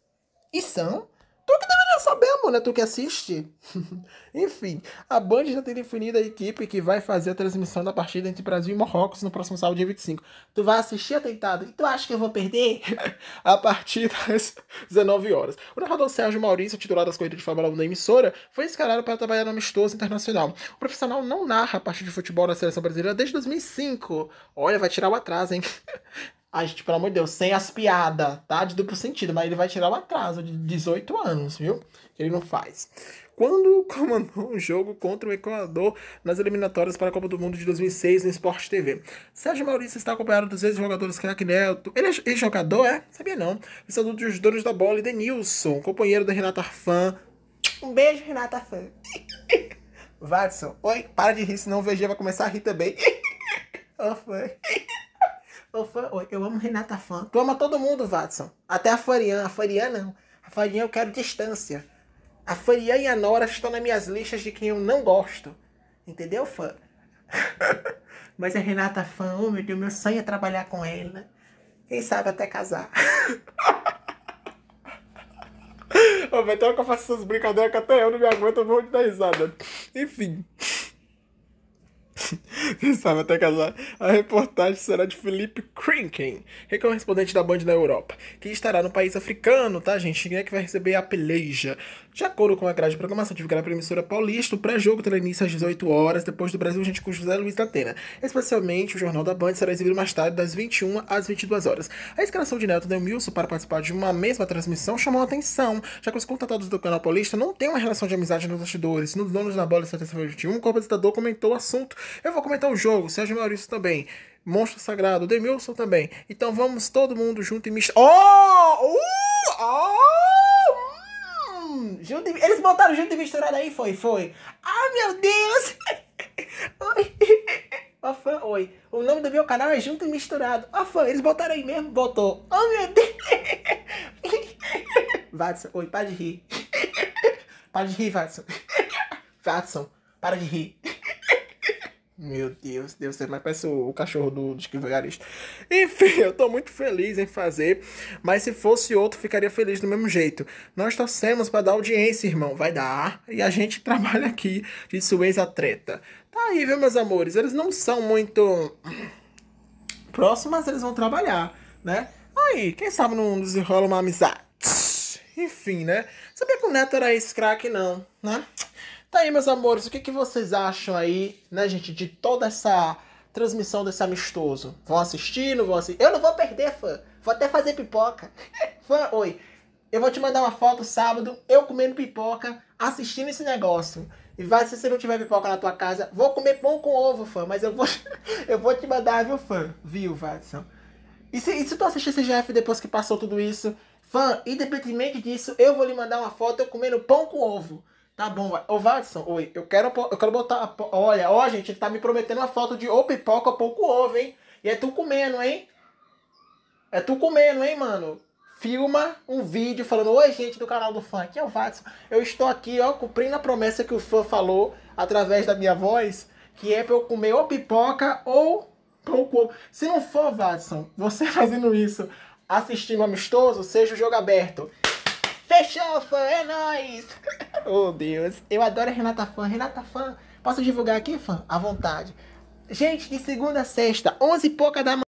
Speaker 1: E são. Tu que deveria saber, mano, né? Tu que assiste. <laughs> Enfim, a Band já tem definida a equipe que vai fazer a transmissão da partida entre Brasil e Marrocos no próximo sábado, dia 25. Tu vai assistir atentado e tu acha que eu vou perder? <laughs> a partir das 19 horas. O narrador Sérgio Maurício, titular das corridas de Fórmula 1 da emissora, foi escalado para trabalhar no amistoso internacional. O profissional não narra a partida de futebol da seleção brasileira desde 2005. Olha, vai tirar o atraso, hein? <laughs> A gente, pelo amor de Deus, sem as piadas, tá? De duplo sentido, mas ele vai tirar o atraso de 18 anos, viu? Ele não faz. Quando comandou um jogo contra o Equador nas eliminatórias para a Copa do Mundo de 2006 no Sport TV. Sérgio Maurício está acompanhado dos ex-jogadores Crack Neto. Ele é jogador, é? Sabia não. Estão dos donos da bola e Denilson, companheiro da Renata Fã. Um beijo, Renata Fã. <laughs> Watson, oi, para de rir, senão o VG vai começar a rir também. oh, <laughs> foi. Eu, eu amo Renata Fã. Tu ama todo mundo, Watson. Até a Farian. A Farian não. A Farian eu quero distância. A Farian e a Nora estão nas minhas listas de quem eu não gosto. Entendeu, fã? <laughs> Mas a Renata Fã, oh, meu Deus, meu sonho é trabalhar com ela. Quem sabe até casar. <laughs> vai ter hora que eu faço essas brincadeiras que até eu não me aguento, eu vou te dar risada. Enfim. <laughs> Você sabe até casar. A reportagem será de Felipe Krinken, que é correspondente da Band na Europa, que estará no país africano, tá, gente? Quem é que vai receber a peleja de acordo com a grade de programação divulgada pela emissora paulista, o pré-jogo terá início às 18 horas, depois do Brasil gente com José Luiz da Atena. Especialmente, o Jornal da Band será exibido mais tarde, das 21 às 22 horas. A escalação de Neto Delmilson para participar de uma mesma transmissão chamou a atenção, já que os contratados do canal paulista não têm uma relação de amizade nos bastidores. Nos donos da bola de terça-feira o comentou o assunto. Eu vou comentar o jogo, Sérgio Maurício também. Monstro Sagrado, Demilson também. Então vamos todo mundo junto e misto. Oh! Uh! Oh! junto de... Eles botaram junto de misturado aí, foi, foi. Ah, meu Deus! <laughs> Oi. Ó, fã, oi. O nome do meu canal é Junto e Misturado. A fã, eles botaram aí mesmo, botou. Oh, meu Deus! <laughs> Watson, oi, para de rir. <laughs> Para de rir, Watson. Watson, para de rir. Meu Deus, Deus, mas parece o, o cachorro do, Esquivarista. Enfim, <laughs> eu tô muito feliz em fazer, mas se fosse outro, ficaria feliz do mesmo jeito. Nós torcemos para dar audiência, irmão, vai dar. E a gente <laughs> trabalha aqui de Suez a treta. Tá aí, viu, meus amores? Eles não são muito próximos, mas eles vão trabalhar, né? Aí, quem sabe não desenrola uma amizade. Enfim, né? Sabia que o Neto era esse craque, não, né? Tá aí, meus amores, o que, que vocês acham aí, né, gente, de toda essa transmissão desse amistoso? Vão assistir, não vão assistir? Eu não vou perder, fã. Vou até fazer pipoca. <laughs> fã, oi. Eu vou te mandar uma foto sábado, eu comendo pipoca, assistindo esse negócio. E vai, se você não tiver pipoca na tua casa, vou comer pão com ovo, fã. Mas eu vou, <laughs> eu vou te mandar, viu, fã? Viu, Vadson? E se, e se tu assistir esse GF depois que passou tudo isso, fã, independentemente disso, eu vou lhe mandar uma foto eu comendo pão com ovo. Tá bom, ô Watson, oi, eu quero, eu quero botar. Olha, ó, gente, ele tá me prometendo uma foto de ou pipoca ou pouco ovo, hein? E é tu comendo, hein? É tu comendo, hein, mano? Filma um vídeo falando, oi, gente do canal do funk, é o Watson. Eu estou aqui, ó, cumprindo a promessa que o fã falou através da minha voz, que é pra eu comer ou pipoca ou pouco ovo. Se não for, Watson, você <laughs> fazendo isso, assistindo amistoso, seja o jogo aberto. Fechou, fã, é nóis! <laughs> Oh, Deus. Eu adoro a Renata Fã. Renata Fã, posso divulgar aqui, fã? À vontade. Gente, de segunda a sexta, 11 e pouca da manhã.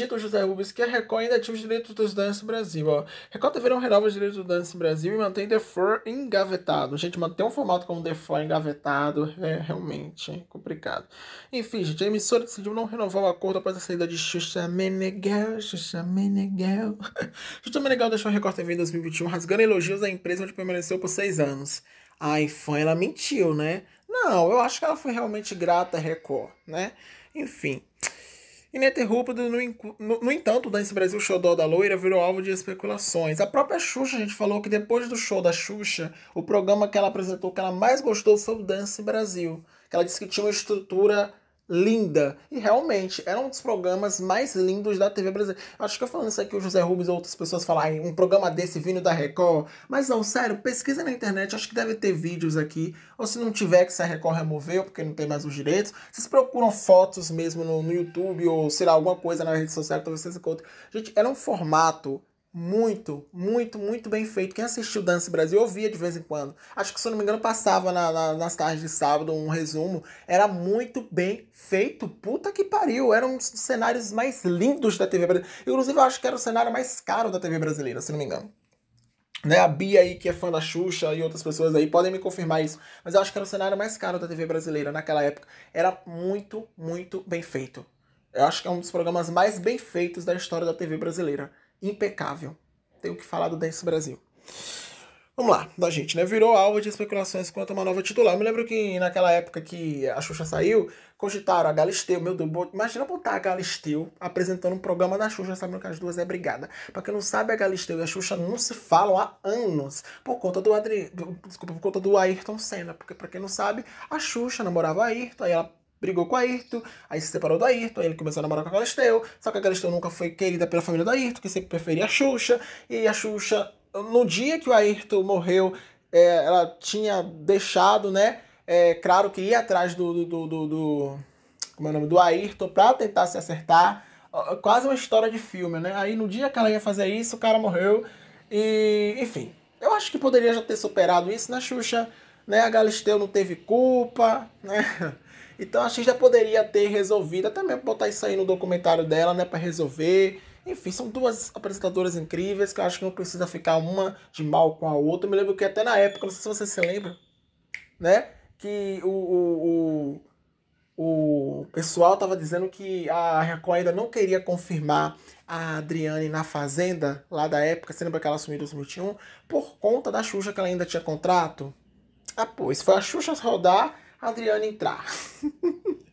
Speaker 1: dito o José Rubens que a Record ainda tinha os direitos dos Dance Brasil. Ó. Record TV não renova os direitos dos Dance Brasil e mantém The Floor engavetado. Gente, manter um formato como The Floor engavetado é realmente complicado. Enfim, gente, a emissora decidiu não renovar o acordo após a saída de Xuxa Meneghel. Xuxa Meneghel. <laughs> Xuxa Meneghel deixou a Record TV em 2021 rasgando elogios à empresa onde permaneceu por seis anos. Ai, fã, ela mentiu, né? Não, eu acho que ela foi realmente grata a Record, né? Enfim, Ininterrúpido, no, no, no entanto, Dance tá, Brasil, show da loira virou alvo de especulações. A própria Xuxa, a gente falou que depois do show da Xuxa, o programa que ela apresentou que ela mais gostou foi o Dance Brasil. Que ela disse que tinha uma estrutura linda. E realmente, era é um dos programas mais lindos da TV brasileira. Acho que eu falando isso aqui, o José Rubens ou outras pessoas falarem, um programa desse vindo da Record. Mas não, sério, pesquisa na internet, acho que deve ter vídeos aqui. Ou se não tiver, que se a Record removeu, porque não tem mais os direitos. Vocês procuram fotos mesmo no, no YouTube ou, sei lá, alguma coisa na rede social talvez vocês encontrem. Gente, era um formato muito, muito, muito bem feito. Quem assistiu Dance Brasil ouvia de vez em quando. Acho que, se eu não me engano, passava na, na, nas tardes de sábado um resumo. Era muito bem feito. Puta que pariu. Era um dos cenários mais lindos da TV brasileira. Inclusive, eu acho que era o cenário mais caro da TV brasileira, se não me engano. Né, a Bia aí, que é fã da Xuxa e outras pessoas aí, podem me confirmar isso. Mas eu acho que era o cenário mais caro da TV brasileira naquela época. Era muito, muito bem feito. Eu acho que é um dos programas mais bem feitos da história da TV brasileira impecável. Tenho que falar do Dance Brasil. Vamos lá, da gente, né? Virou alvo de especulações quanto a uma nova titular. Eu me lembro que naquela época que a Xuxa saiu, cogitaram a Galisteu, meu Deus, imagina botar a Galisteu apresentando um programa da Xuxa, sabendo que as duas é brigada. Pra quem não sabe, a Galisteu e a Xuxa não se falam há anos, por conta do Adri... desculpa, por conta do Ayrton Senna, porque pra quem não sabe, a Xuxa namorava Ayrton, aí ela brigou com a Ayrton, aí se separou da Ayrton, aí ele começou a namorar com a Galisteu, só que a Galisteu nunca foi querida pela família da Ayrton, que sempre preferia a Xuxa, e a Xuxa, no dia que o Ayrton morreu, é, ela tinha deixado, né, é, claro que ia atrás do, do, do, do, como é o nome, do Ayrton pra tentar se acertar, quase uma história de filme, né, aí no dia que ela ia fazer isso, o cara morreu, e, enfim, eu acho que poderia já ter superado isso, né, Xuxa, né, a Galisteu não teve culpa, né, <laughs> Então a X já poderia ter resolvido, até mesmo botar isso aí no documentário dela, né, para resolver. Enfim, são duas apresentadoras incríveis que eu acho que não precisa ficar uma de mal com a outra. Eu me lembro que até na época, não sei se você se lembra, né, que o, o, o, o pessoal tava dizendo que a Record ainda não queria confirmar a Adriane na Fazenda, lá da época, você lembra que ela assumiu em 2021, por conta da Xuxa que ela ainda tinha contrato? Ah, pois, foi a Xuxa rodar Adriana entrar. <laughs>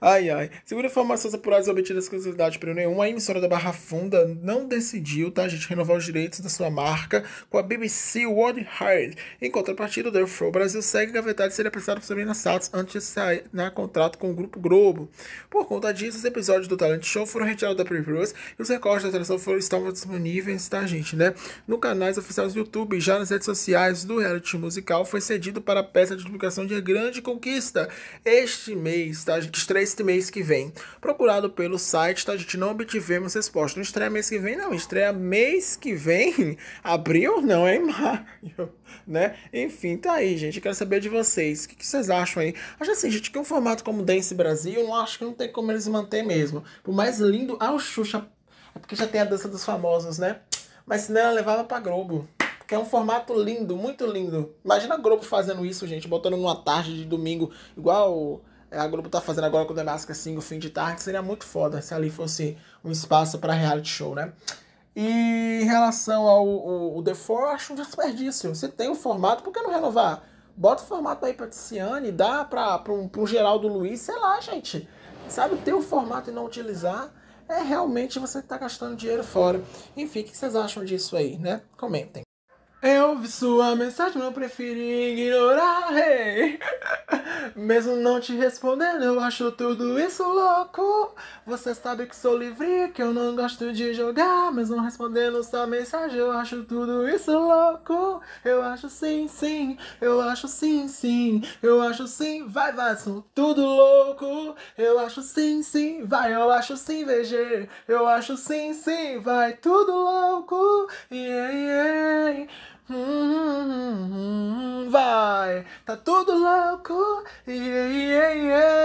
Speaker 1: Ai, ai. Segundo informações apuradas obtidas com exclusividade para nenhum, a emissora da Barra Funda não decidiu, tá, gente, renovar os direitos da sua marca com a BBC World Hired. Em contrapartida, o The Show Brasil segue a verdade, seria prestado por Sabrina Satos antes de assinar né, contrato com o Grupo Globo. Por conta disso, os episódios do Talent Show foram retirados da Previews e os recordes da atração foram, estavam disponíveis, tá, gente, né? No canais oficiais do YouTube, já nas redes sociais do reality musical, foi cedido para a peça de divulgação de grande conquista este mês, tá? atividade de três mês que vem. Procurado pelo site, tá, gente? Não obtivemos resposta. Não estreia mês que vem, não. Estreia mês que vem? <laughs> Abril? Não, é em maio, <laughs> né? Enfim, tá aí, gente. quero saber de vocês. O que, que vocês acham aí? Acho assim, gente, que um formato como Dance Brasil, eu acho que não tem como eles manter mesmo. Por mais lindo, ah, o Xuxa. É porque já tem a dança dos famosos, né? Mas não, ela levava pra Globo que é um formato lindo, muito lindo. Imagina a Globo fazendo isso, gente, botando numa tarde de domingo, igual é, a Globo tá fazendo agora com o The Mask assim, o fim de tarde, seria muito foda se ali fosse um espaço para reality show, né? E em relação ao, ao, ao The Four, acho um desperdício. Você tem o formato, por que não renovar? Bota o formato aí pra Tiziane, dá pra, pra, um, pra um Geraldo Luiz, sei lá, gente. Sabe, ter o formato e não utilizar é realmente você tá gastando dinheiro fora. Enfim, o que vocês acham disso aí, né? Comentem. Eu vi sua mensagem, eu preferi ignorar, hey. Mesmo não te respondendo, eu acho tudo isso louco. Você sabe que sou livre, que eu não gosto de jogar. Mesmo respondendo sua mensagem, eu acho tudo isso louco. Eu acho sim, sim, eu acho sim, sim. Eu acho sim, vai, vai, sou tudo louco. Eu acho sim, sim, vai, eu acho sim, VG. Eu acho sim, sim, vai, tudo louco. Yeah, yeah. Hum, vai, tá tudo louco. Yeah, yeah,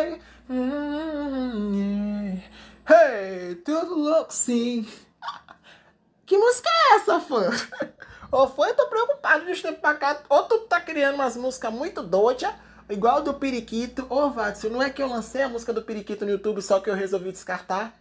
Speaker 1: yeah. Hum, Hey, tudo louco, sim. Que música é essa, fã? Ou foi Tô preocupado de tempo pra cá, ou tu tá criando umas músicas muito doidas, igual do Periquito. Ô, oh, não é que eu lancei a música do Periquito no YouTube, só que eu resolvi descartar?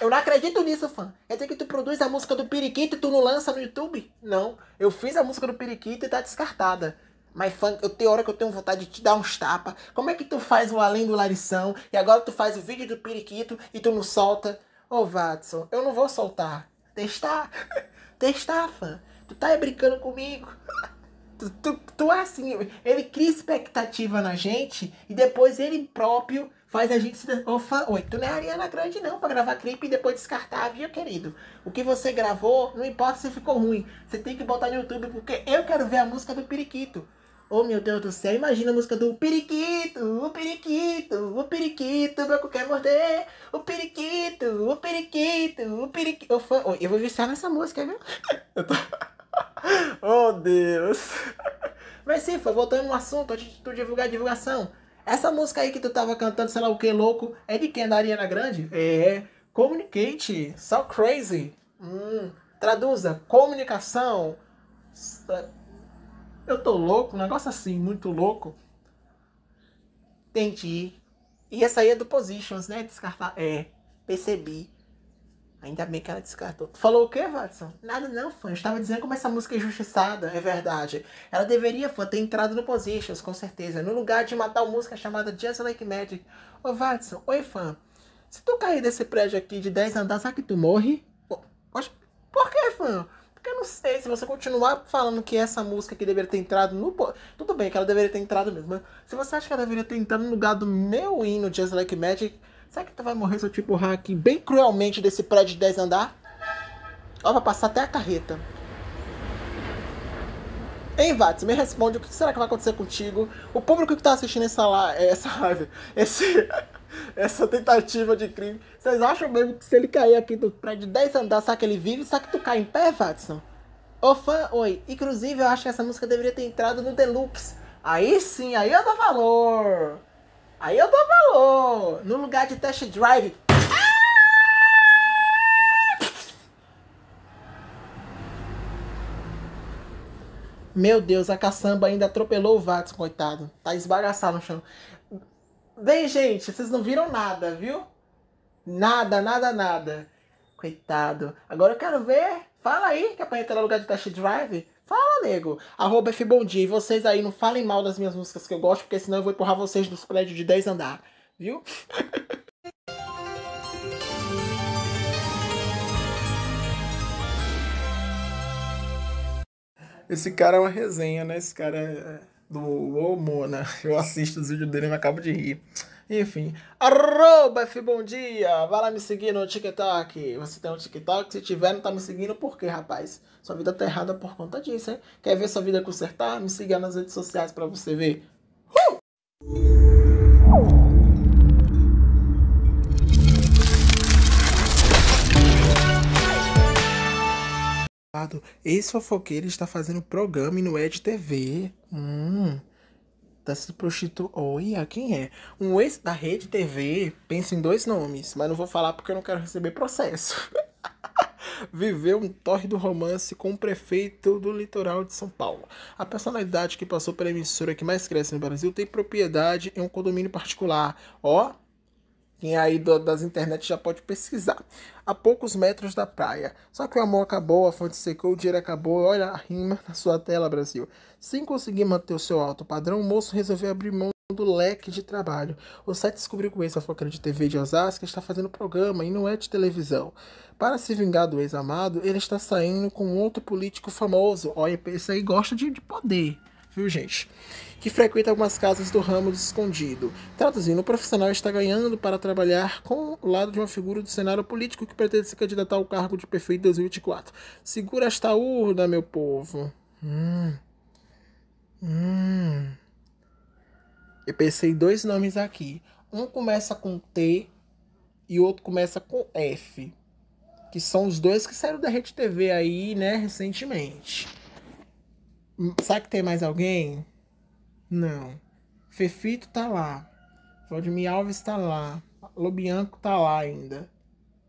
Speaker 1: Eu não acredito nisso, fã. Quer dizer que tu produz a música do Periquito e tu não lança no YouTube? Não. Eu fiz a música do Periquito e tá descartada. Mas fã, eu tenho hora que eu tenho vontade de te dar uns tapas. Como é que tu faz o Além do Larição e agora tu faz o vídeo do Periquito e tu não solta? Ô, oh, Watson, eu não vou soltar. Testar. <laughs> Testar, fã. Tu tá brincando comigo. <laughs> Tu, tu, tu é assim, ele cria expectativa na gente e depois ele próprio faz a gente se. Ofa, oi, tu não é Ariana Grande, não, pra gravar clipe e depois descartar, viu, querido? O que você gravou, não importa se ficou ruim. Você tem que botar no YouTube, porque eu quero ver a música do Periquito. Oh meu Deus do céu, imagina a música do periquito, o periquito, o periquito, o qualquer morder, o periquito, o periquito, o periquito. Ofa, oi, eu vou viciar nessa música, viu? <laughs> Eu tô... <laughs> oh Deus! <laughs> Mas sim, foi voltando no assunto antes de tu divulgar a divulgação. Essa música aí que tu tava cantando, sei lá o que, louco, é de quem? Da Ariana Grande? É. Communicate, so crazy. Hum. Traduza, comunicação. Eu tô louco, um negócio assim, muito louco. Entendi. E essa aí é do Positions, né? Descartar. É, percebi. Ainda bem que ela descartou. Tu falou o quê, Watson? Nada não, fã. Eu estava dizendo como essa música é injustiçada. É verdade. Ela deveria, fã, ter entrado no Positions, com certeza. No lugar de matar uma música chamada Just Like Magic. Ô, Watson. Oi, fã. Se tu cair desse prédio aqui de 10 andares, será que tu morre? Por que, fã? Porque eu não sei, se você continuar falando que essa música que deveria ter entrado no. Tudo bem que ela deveria ter entrado mesmo, mas se você acha que ela deveria ter entrado no lugar do meu hino Just Like Magic, Será que tu vai morrer se eu te empurrar aqui bem cruelmente desse prédio de 10 andar? Ó, vai passar até a carreta. Hein, Vats, me responde o que será que vai acontecer contigo? O público que tá assistindo essa live, eh, essa, live, esse, <laughs> essa tentativa de crime, vocês acham mesmo que se ele cair aqui do prédio de 10 andares, será que ele vive? Será que tu cai em pé, Watson? Ô fã, oi. Inclusive, eu acho que essa música deveria ter entrado no Deluxe. Aí sim, aí eu dou valor. Aí eu dou valor. No lugar de test drive. Ah! Meu Deus, a caçamba ainda atropelou o Vax, coitado. Tá esbagaçado no chão. Bem, gente, vocês não viram nada, viu? Nada, nada, nada. Coitado. Agora eu quero ver. Fala aí que a planeta era é lugar de test drive. Fala, nego. Arroba F Bom Dia. E vocês aí não falem mal das minhas músicas que eu gosto, porque senão eu vou empurrar vocês dos prédios de 10 andar. Viu? <laughs> Esse cara é uma resenha, né? Esse cara é do Omona. Né? Eu assisto os vídeos dele e me acabo de rir. Enfim, arroba F Bom Dia. Vai lá me seguir no TikTok. Você tem um TikTok? Se tiver, não tá me seguindo, por quê, rapaz? Sua vida tá errada por conta disso, hein? Quer ver sua vida consertar? Me siga nas redes sociais para você ver. Uh! Ex-fofoqueiro está fazendo programa no é EdTV. Hum tá se prostituindo. Olha, ah, quem é? Um ex da rede TV, pensa em dois nomes, mas não vou falar porque eu não quero receber processo. <laughs> Viveu um torre do romance com o prefeito do litoral de São Paulo. A personalidade que passou pela emissora que mais cresce no Brasil tem propriedade em um condomínio particular. Ó, quem é aí do, das internet já pode pesquisar. A poucos metros da praia. Só que o amor acabou, a fonte secou, o dinheiro acabou. Olha a rima na sua tela, Brasil. Sem conseguir manter o seu alto padrão, o moço resolveu abrir mão do leque de trabalho. O site descobriu que o ex-fofoqueiro de TV de Osasco está fazendo programa e não é de televisão. Para se vingar do ex-amado, ele está saindo com outro político famoso. Olha, esse aí gosta de, de poder viu gente? Que frequenta algumas casas do ramo do escondido. Traduzindo, o profissional está ganhando para trabalhar com o lado de uma figura do cenário político que pretende se candidatar ao cargo de prefeito em 2024. Segura esta urna, meu povo. Hum. Hum. Eu pensei dois nomes aqui. Um começa com T e o outro começa com F. Que são os dois que saíram da Rede TV aí, né, recentemente. Sabe que tem mais alguém? Não. Fefito tá lá. Vladimir Alves tá lá. Lobianco tá lá ainda.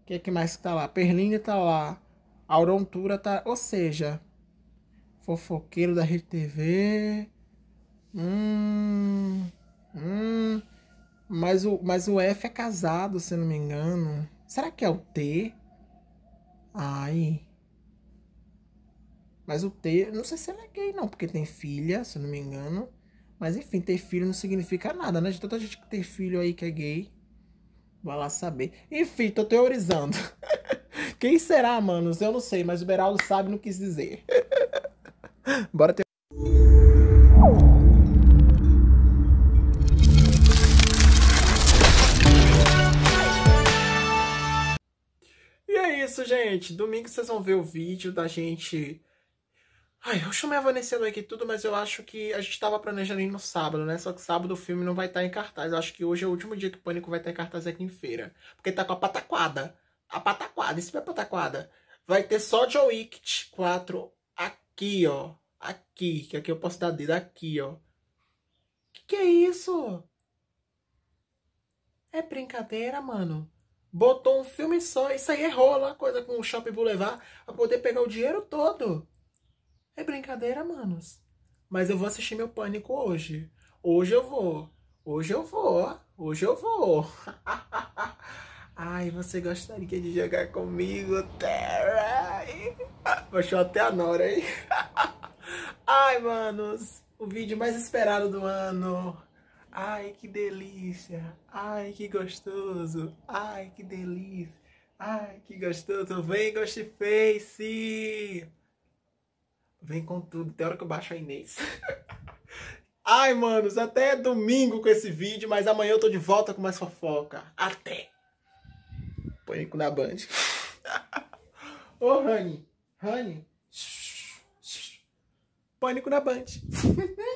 Speaker 1: O que é que mais tá lá? Perlinda tá lá. Aurontura tá. Ou seja, fofoqueiro da Rede TV. Hum. Hum. Mas o, mas o F é casado, se não me engano. Será que é o T? Ai. Mas o ter. Não sei se ele é gay, não, porque tem filha, se não me engano. Mas enfim, ter filho não significa nada, né? De tanta gente que tem filho aí que é gay. Vai lá saber. Enfim, tô teorizando. <laughs> Quem será, manos? Eu não sei, mas o Beraldo sabe não quis dizer. <laughs> Bora ter. E é isso, gente. Domingo vocês vão ver o vídeo da gente Ai, eu chamei a Vanessa aqui tudo, mas eu acho que a gente tava planejando ir no sábado, né? Só que sábado o filme não vai estar tá em cartaz. Eu acho que hoje é o último dia que o Pânico vai estar tá em cartaz aqui em feira. Porque tá com a pataquada. A pataquada, isso é pataquada. Vai ter só John Wick 4 aqui, ó. Aqui, que aqui eu posso dar dedo aqui, ó. Que que é isso? É brincadeira, mano. Botou um filme só, isso aí é rola, coisa com o Shopping Boulevard, pra poder pegar o dinheiro todo. É brincadeira, manos. Mas eu vou assistir meu pânico hoje. Hoje eu vou. Hoje eu vou. Hoje eu vou. <laughs> Ai, você gostaria de jogar comigo, Terra? Baixou até a Nora, hein? <laughs> Ai, manos. O vídeo mais esperado do ano. Ai, que delícia. Ai, que gostoso. Ai, que delícia. Ai, que gostoso. Vem, Ghostface. Vem com tudo, tem hora que eu baixo a Inês. <laughs> Ai, manos, até domingo com esse vídeo, mas amanhã eu tô de volta com mais fofoca. Até! <laughs> Pânico na Band. Ô, oh, Rani, honey, Pânico na Band.